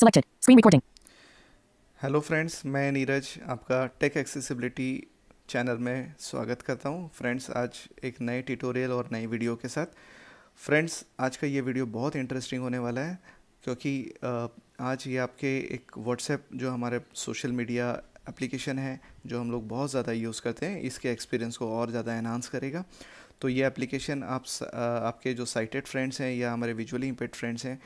selected screen recording hello friends मैं नीरज आपका take accessibility channel में स्वागत करता हूं फ्रेंड्स आज एक नए ट्यूटोरियल और नई वीडियो के साथ फ्रेंड्स आज का ये वीडियो बहुत इंटरेस्टिंग होने वाला है क्योंकि आज ये आपके एक व्हाट्सएप जो हमारे सोशल मीडिया एप्लीकेशन है जो हम लोग बहुत ज़्यादा यूज़ करते हैं इसके एक्सपीरियंस को और ज़्यादा एनहांस करेगा तो ये एप्लीकेशन आप आपके जो साइटेड फ्रेंड्स हैं या हमारे विजुअली इम्पेड फ्रेंड्स हैं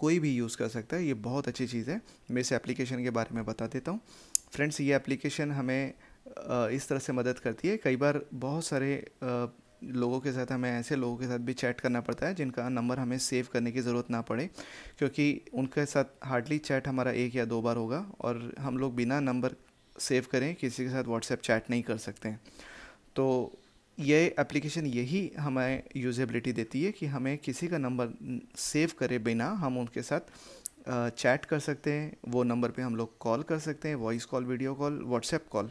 कोई भी यूज़ कर सकता है ये बहुत अच्छी चीज़ है मैं इस एप्लीकेशन के बारे में बता देता हूँ फ्रेंड्स ये एप्लीकेशन हमें इस तरह से मदद करती है कई बार बहुत सारे लोगों के साथ हमें ऐसे लोगों के साथ भी चैट करना पड़ता है जिनका नंबर हमें सेव करने की ज़रूरत ना पड़े क्योंकि उनके साथ हार्डली चैट हमारा एक या दो बार होगा और हम लोग बिना नंबर सेव करें किसी के साथ व्हाट्सएप चैट नहीं कर सकते हैं तो ये एप्लीकेशन यही हमें यूजेबिलिटी देती है कि हमें किसी का नंबर सेव करे बिना हम उनके साथ चैट कर सकते हैं वो नंबर पे हम लोग कॉल कर सकते हैं voice call video call WhatsApp call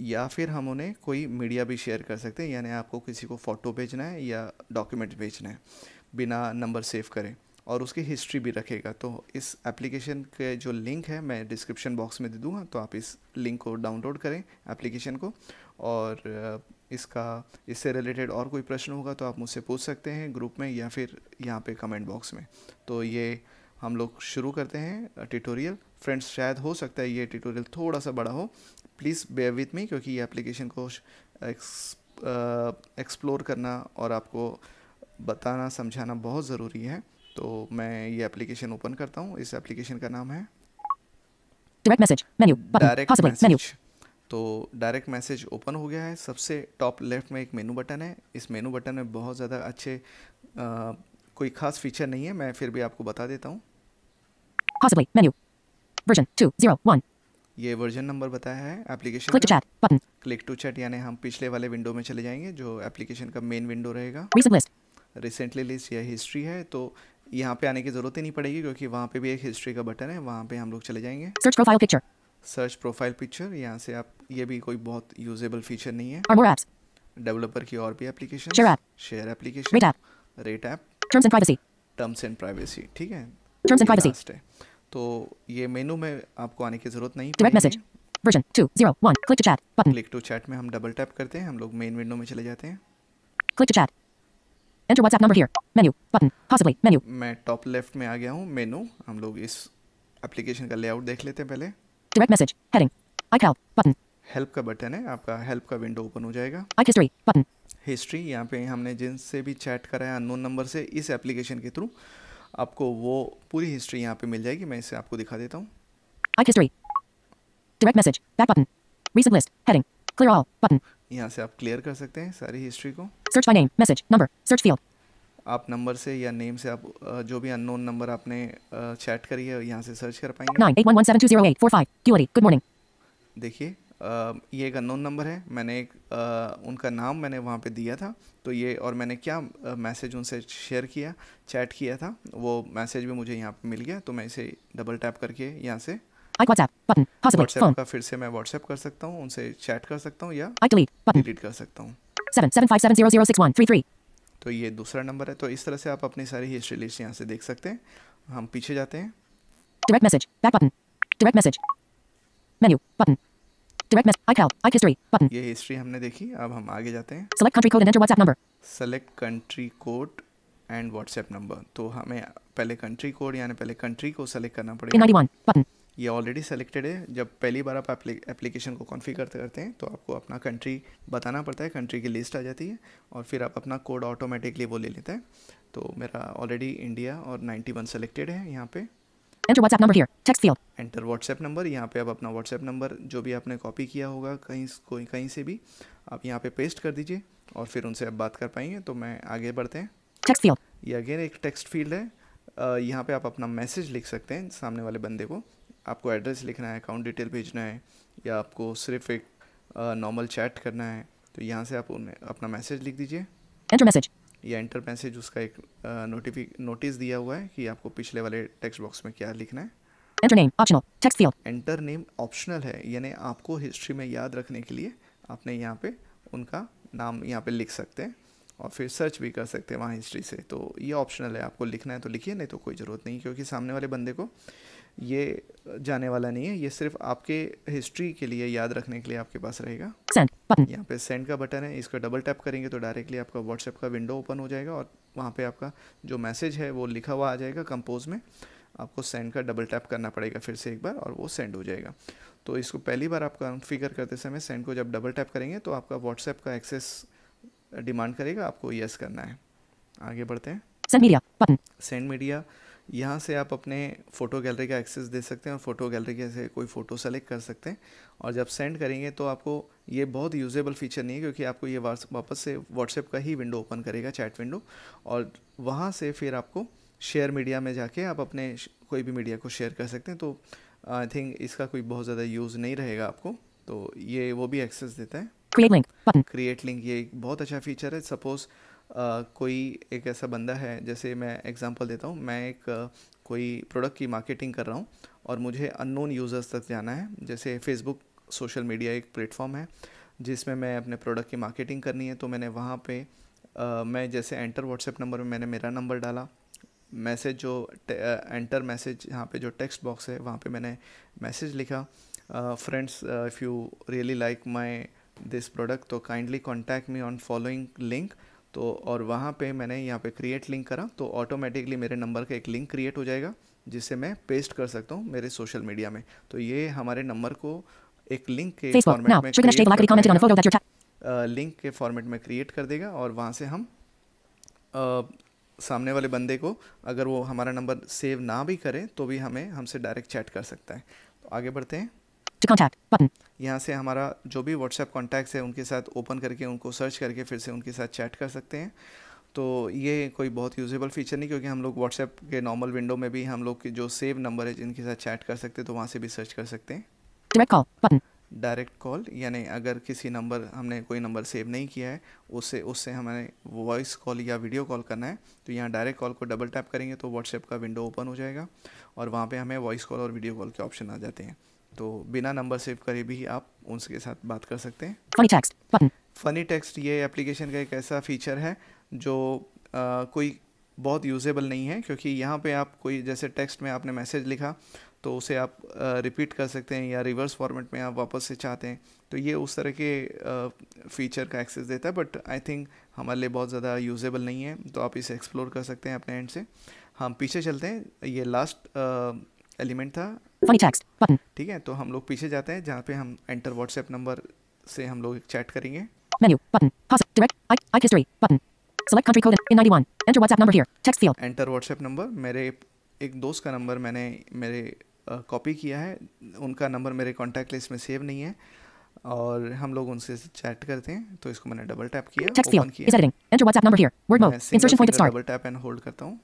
या फिर हम उन्हें कोई मीडिया भी शेयर कर सकते हैं यानी आपको किसी को फ़ोटो भेजना है या डॉक्यूमेंट भेजना है बिना नंबर सेव करें और उसकी हिस्ट्री भी रखेगा तो इस एप्लीकेशन के जो लिंक है मैं डिस्क्रिप्शन बॉक्स में दे दूँगा तो आप इस लिंक को डाउनलोड करें एप्लीकेशन को और इसका इससे रिलेटेड और कोई प्रश्न होगा तो आप मुझसे पूछ सकते हैं ग्रुप में या फिर यहाँ पे कमेंट बॉक्स में तो ये हम लोग शुरू करते हैं ट्यूटोरियल फ्रेंड्स शायद हो सकता है ये ट्यूटोरियल थोड़ा सा बड़ा हो प्लीज़ बेयर विथ मी क्योंकि ये एप्लीकेशन को एक्सप्लोर करना और आपको बताना समझाना बहुत ज़रूरी है तो मैं ये एप्लीकेशन ओपन करता हूँ इस एप्लीकेशन का नाम है डायरेक्ट मैसेज डायरेक्ट मैसेज तो डायरेक्ट मैसेज ओपन हो गया है सबसे टॉप लेफ्ट में एक मेनू बटन है इस मेनू बटन में बहुत ज़्यादा अच्छे आ, कोई खास फीचर नहीं है मैं फिर भी आपको बता देता हूँ ये वर्जन नंबर बताया है application click to chat click to chat यानी हम पिछले वाले विंडो में चले जाएंगे जो एप्लीकेशन का मेन विंडो रहेगा रिसेंटली लिस्ट या हिस्ट्री है तो यहाँ पे आने की जरूरत ही नहीं पड़ेगी क्योंकि वहाँ पे भी एक हिस्ट्री का बटन है वहाँ पे हम लोग चले जाएंगे search profile picture search profile picture यहाँ से आप ये भी कोई बहुत यूजेबल फीचर नहीं है डेवलपर की और भी application share application rate app terms and privacy terms and privacy ठीक है टर्म्स एंड प्राइवेसी तो ये मेनू में आपको आने की जरूरत नहीं direct message version 201 click to chat button click to chat में हम डबल टैप करते हैं हम लोग मेन विंडो में चले जाते हैं click to chat enter WhatsApp number here menu button possibly menu मैं टॉप लेफ्ट में आ गया हूं मेनू हम लोग इस एप्लीकेशन का लेआउट देख लेते हैं पहले direct message heading iCal button help का बटन है आपका help का विंडो ओपन हो जाएगा हिस्ट्री button history यहाँ पे हमने जिनसे भी चैट करा है अननोन नंबर से इस एप्लीकेशन के थ्रू आपको वो पूरी हिस्ट्री यहाँ पे मिल जाएगी मैं इसे आपको दिखा देता हूँ history direct message back button recent list heading clear all button यहाँ से आप क्लियर कर सकते हैं सारी हिस्ट्री को search by name message number search field आप नंबर से या नेम से आप जो भी अननोन नंबर आपने चैट करी है यहाँ से सर्च कर पाएंगे देखिए ये एक अननोन नंबर है मैंने एक उनका नाम मैंने वहाँ पे दिया था तो ये और मैंने क्या मैसेज उनसे शेयर किया चैट किया था वो मैसेज भी मुझे यहाँ पे मिल गया तो मैं इसे डबल टैप करके यहाँ से व्हाट्सएप का फिर से मैं व्हाट्सएप कर सकता हूँ उनसे चैट कर सकता हूँ या डिलीट कर सकता हूँ तो ये दूसरा नंबर है तो इस तरह से आप अपनी सारी हिस्ट्री लिस्ट यहाँ से देख सकते हैं हम पीछे जाते हैं direct message back button direct message menu button direct message I history button ये हिस्ट्री हमने देखी अब हम आगे जाते हैं select country code and WhatsApp number select country code and WhatsApp number तो हमें पहले कंट्री कोड यानी पहले कंट्री को सेलेक्ट करना पड़ेगा 91 बटन ये ऑलरेडी सेलेक्टेड है जब पहली बार आप एप्लीकेशन को कॉन्फ़िगर करते हैं तो आपको अपना कंट्री बताना पड़ता है कंट्री की लिस्ट आ जाती है और फिर आप अपना कोड ऑटोमेटिकली वो ले लेते हैं तो मेरा ऑलरेडी इंडिया और 91 सेलेक्टेड है यहाँ पे enter WhatsApp number here text field enter WhatsApp number यहाँ पे आप अपना व्हाट्सएप नंबर जो भी आपने कॉपी किया होगा कहीं कोई कहीं से भी आप यहाँ पे पेस्ट कर दीजिए और फिर उनसे आप बात कर पाएंगे तो मैं आगे बढ़ते हैं टेक्स्ट फील्ड ये अगेन एक टेक्स्ट फील्ड है यहाँ पे आप अपना मैसेज लिख सकते हैं सामने वाले बंदे को आपको एड्रेस लिखना है अकाउंट डिटेल भेजना है या आपको सिर्फ एक नॉर्मल चैट करना है तो यहाँ से आप उन्हें अपना मैसेज लिख दीजिए एंटर मैसेज या एंटर मैसेज उसका एक नोटिफिक नोटिस दिया हुआ है कि आपको पिछले वाले टेक्स्ट बॉक्स में क्या लिखना है enter name optional text field enter name optional है यानी आपको हिस्ट्री में याद रखने के लिए आपने यहाँ पे उनका नाम यहाँ पे लिख सकते हैं और फिर सर्च भी कर सकते हैं वहाँ हिस्ट्री से तो ये ऑप्शनल है आपको लिखना है तो लिखिए नहीं तो कोई ज़रूरत नहीं क्योंकि सामने वाले बंदे को ये जाने वाला नहीं है ये सिर्फ आपके हिस्ट्री के लिए याद रखने के लिए आपके पास रहेगा यहाँ पे सेंड का बटन है इसका डबल टैप करेंगे तो डायरेक्टली आपका व्हाट्सएप का विंडो ओपन हो जाएगा और वहाँ पे आपका जो मैसेज है वो लिखा हुआ आ जाएगा कंपोज में आपको सेंड का डबल टैप करना पड़ेगा फिर से एक बार और वो सेंड हो जाएगा तो इसको पहली बार आप कॉन्फ़िगर करते समय सेंड को जब डबल टैप करेंगे तो आपका व्हाट्सएप का एक्सेस डिमांड करेगा आपको यस करना है आगे बढ़ते हैं सेंड मीडिया सेंड मीडिया यहाँ से आप अपने फ़ोटो गैलरी का एक्सेस दे सकते हैं और फ़ोटो गैलरी से कोई फ़ोटो सेलेक्ट कर सकते हैं और जब सेंड करेंगे तो आपको ये बहुत यूजेबल फीचर नहीं है क्योंकि आपको ये वापस से व्हाट्सएप का ही विंडो ओपन करेगा चैट विंडो और वहाँ से फिर आपको शेयर मीडिया में जाके आप अपने कोई भी मीडिया को शेयर कर सकते हैं तो आई थिंक इसका कोई बहुत ज़्यादा यूज़ नहीं रहेगा आपको तो ये वो भी एक्सेस देता है क्रिएट लिंक ये बहुत अच्छा फीचर है सपोज़ कोई एक ऐसा बंदा है जैसे मैं एग्जांपल देता हूँ मैं एक कोई प्रोडक्ट की मार्केटिंग कर रहा हूँ और मुझे अननोन यूज़र्स तक जाना है जैसे फेसबुक सोशल मीडिया एक प्लेटफॉर्म है जिसमें मैं अपने प्रोडक्ट की मार्केटिंग करनी है तो मैंने वहाँ पे मैं जैसे एंटर व्हाट्सएप नंबर में मैंने मेरा नंबर डाला मैसेज जो एंटर मैसेज यहाँ पे जो टेक्स्ट बॉक्स है वहाँ पे मैंने मैसेज लिखा friends if you really like my this product तो kindly contact me on following link तो और वहाँ पे मैंने यहाँ पे क्रिएट लिंक करा तो ऑटोमेटिकली मेरे नंबर का एक लिंक क्रिएट हो जाएगा जिसे मैं पेस्ट कर सकता हूँ मेरे सोशल मीडिया में तो ये हमारे नंबर को एक लिंक के फॉर्मेट में लिंक के फॉर्मेट में क्रिएट कर देगा और वहाँ से हम सामने वाले बंदे को अगर वो हमारा नंबर सेव ना भी करे तो भी हमें हमसे डायरेक्ट चैट कर सकता है तो आगे बढ़ते हैं टू कॉन्टैक्ट बटन यहाँ से हमारा जो भी व्हाट्सएप कॉन्टैक्ट्स है उनके साथ ओपन करके उनको सर्च करके फिर से उनके साथ चैट कर सकते हैं तो ये कोई बहुत यूजेबल फीचर नहीं क्योंकि हम लोग व्हाट्सएप के नॉर्मल विंडो में भी हम लोग के जो सेव नंबर है जिनके साथ चैट कर सकते हैं तो वहाँ से भी सर्च कर सकते हैं direct call button direct call यानी अगर किसी नंबर हमने कोई नंबर सेव नहीं किया है उससे उससे हमें वॉइस कॉल या वीडियो कॉल करना है तो यहाँ डायरेक्ट कॉल को डबल टैप करेंगे तो व्हाट्सएप का विंडो ओपन हो जाएगा और वहाँ पे हमें वॉइस कॉल और वीडियो कॉल के ऑप्शन आ जाते हैं तो बिना नंबर सेव करे भी आप उनके साथ बात कर सकते हैं फनी टेक्स्ट फनी टेक्स्ट ये एप्लीकेशन का एक ऐसा फीचर है जो आ, कोई बहुत यूजेबल नहीं है क्योंकि यहाँ पे आप कोई जैसे टेक्स्ट में आपने मैसेज लिखा तो उसे आप रिपीट कर सकते हैं या रिवर्स फॉर्मेट में आप वापस से चाहते हैं तो ये उस तरह के फीचर का एक्सेस देता है बट आई थिंक हमारे लिए बहुत ज़्यादा यूजेबल नहीं है तो आप इसे एक्सप्लोर कर सकते हैं अपने एंड से हम हाँ, पीछे चलते हैं ये लास्ट एलिमेंट था फनी टेक्स्ट बटन ठीक है तो हम लोग पीछे जाते हैं जहाँ पे हम एंटर व्हाट्सएप नंबर से हम लोग चैट करेंगे menu button pause direct I I history button select country code in 91 enter WhatsApp number here text field enter WhatsApp number मेरे एक दोस्त का नंबर मैंने मेरे कॉपी uh, किया है उनका नंबर मेरे कॉन्टैक्ट लिस्ट में सेव नहीं है और हम लोग उनसे चैट करते हैं तो इसको मैंने डबल टैप किया ओपन किया enter WhatsApp number here word mode insertion point start double tap and hold करता हूं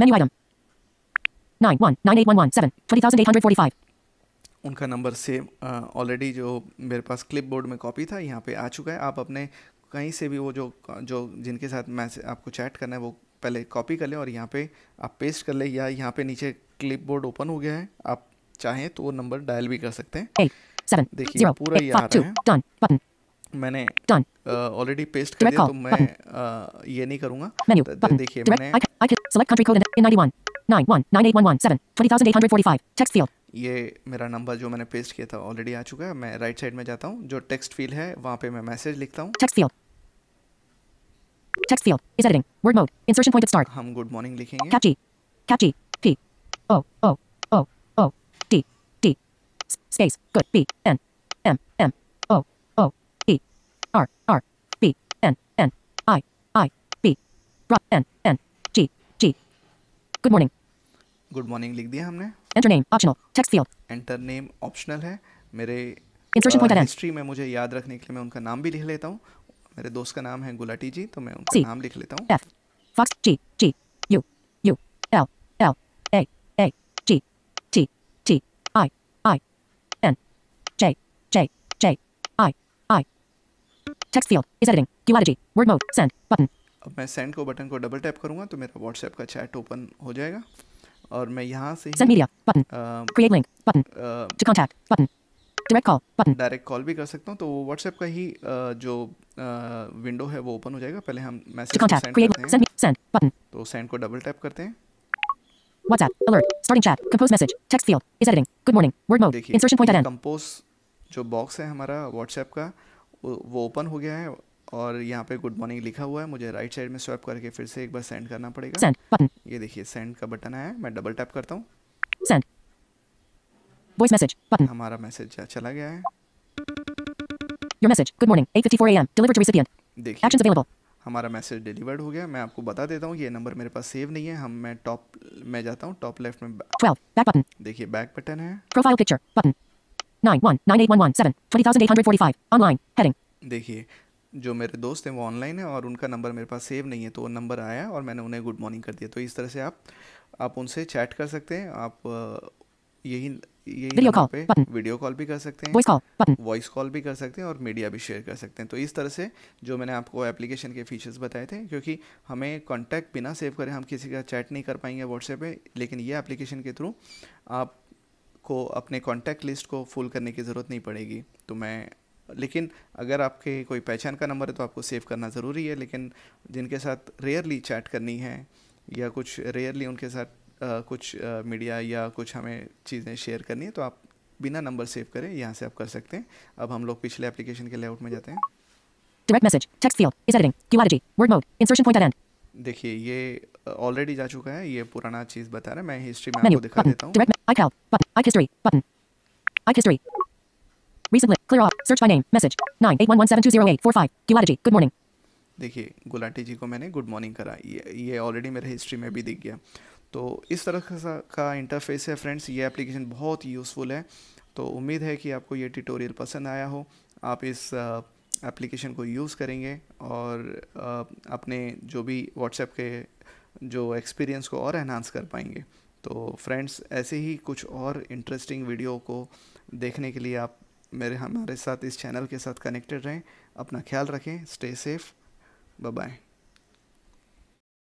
Menu item. Nine one nine eight one one seven twenty thousand eight hundred forty five उनका number same already जो मेरे पास clipboard में copy था यहाँ पे आ चुका है आप अपने कहीं से भी वो जो जो जिनके साथ मैसेज आपको चैट करना है वो पहले कॉपी कर लें और यहाँ पे आप पेस्ट कर लें या यहाँ पे नीचे क्लिपबोर्ड ओपन हो गया है आप चाहें तो वो नंबर डायल भी कर सकते हैं देखिए पूरा ये आ रहा है मैंने ऑलरेडी पेस्ट कर दिया तो मैं ये नहीं करूंगा देखिए मैंने select country code in 91 919811 20845 text ये मेरा नंबर जो मैंने पेस्ट किया था ऑलरेडी आ चुका है मैं राइट साइड में जाता हूं जो टेक्स्ट फील्ड है वहां पे मैं मैसेज लिखता हूं text field text field is editing word mode insertion point start हम गुड मॉर्निंग लिखेंगे कैची कैची P O O O O T T space good P N M M R R B N N I I B R N N G G Good morning. Good morning लिख दिया हमने Enter name optional. Text field. Enter name optional है मेरे insertion point point history में मुझे याद रखने के लिए मैं उनका नाम भी लिख लेता हूँ मेरे दोस्त का नाम है गुलाटी जी तो मैं उनका C, नाम लिख लेता हूँ F Fox G G text field is editing Q R G word mode send button अब मैं सेंड को बटन को डबल टैप करूंगा तो मेरा व्हाट्सएप का चैट ओपन हो जाएगा और मैं यहाँ से send media button create link button to contact button direct call button direct call भी कर सकता हूँ तो वो व्हाट्सएप का ही जो विंडो है वो ओपन हो जाएगा पहले हम मैसेज सेंड करते हैं सेंड बटन तो सेंड को डबल टैप करते हैं WhatsApp alert starting chat compose message text field is editing good morning word mode insertion point at end compose जो बॉक्स है हमारा WhatsApp का वो ओपन हो गया है और यहाँ पे गुड मॉर्निंग लिखा हुआ है मुझे राइट साइड में स्वैप करके फिर से एक बार सेंड करना पड़ेगा send, ये देखिए सेंड का बटन आया मैं डबल टैप करता हूँ हमारा मैसेज चला गया है Your message. Good morning. 8:54 a.m. Delivered to recipient. देखिए Actions available. हमारा मैसेज डिलीवर्ड हो गया मैं आपको बता देता हूँ ये नंबर मेरे पास सेव नहीं है हम मैं टॉप मैं जाता हूँ टॉप लेफ्ट में 12 back button. देखिए बैक बटन है profile picture button nine online heading देखिए जो मेरे दोस्त हैं वो ऑनलाइन है और उनका नंबर मेरे पास सेव नहीं है तो वो नंबर आया और मैंने उन्हें गुड मॉर्निंग कर दिया तो इस तरह से आप आप उनसे चैट कर सकते हैं आप यही वीडियो कॉल पे वीडियो कॉल भी कर सकते हैं वॉइस कॉल वॉइस कॉल भी कर सकते हैं और मीडिया भी शेयर कर सकते हैं तो इस तरह से जो मैंने आपको एप्लीकेशन के फीचर्स बताए थे क्योंकि हमें कॉन्टैक्ट बिना सेव करें हम किसी का चैट नहीं कर पाएंगे व्हाट्सएप पे लेकिन ये एप्लीकेशन के थ्रू आप को अपने कॉन्टैक्ट लिस्ट को फुल करने की ज़रूरत नहीं पड़ेगी तो मैं लेकिन अगर आपके कोई पहचान का नंबर है तो आपको सेव करना ज़रूरी है लेकिन जिनके साथ रेयरली चैट करनी है या कुछ रेयरली उनके साथ आ, कुछ मीडिया या कुछ हमें चीज़ें शेयर करनी है तो आप बिना नंबर सेव करें यहाँ से आप कर सकते हैं अब हम लोग पिछले एप्लीकेशन के लेआउट में जाते हैं direct message text field is editing word mode insertion point at end देखिए ये ऑलरेडी जा चुका है ये पुराना चीज बता रहा है मैं हिस्ट्री में आपको दिखा देता हूं I history button I history recently clear off search by name message 98117208445 gulati good morning देखिए गुलाटी जी को मैंने गुड मॉर्निंग करा ये ऑलरेडी मेरे हिस्ट्री में भी दिख गया तो इस तरह का इंटरफेस है फ्रेंड्स ये एप्लीकेशन बहुत यूज़फुल है तो उम्मीद है कि आपको ये ट्यूटोरियल पसंद आया हो आप इस एप्लीकेशन को यूज़ करेंगे और अपने जो भी व्हाट्सएप के जो एक्सपीरियंस को और एनहांस कर पाएंगे तो फ्रेंड्स ऐसे ही कुछ और इंटरेस्टिंग वीडियो को देखने के लिए आप मेरे हमारे साथ इस चैनल के साथ कनेक्टेड रहें अपना ख्याल रखें स्टे सेफ बाय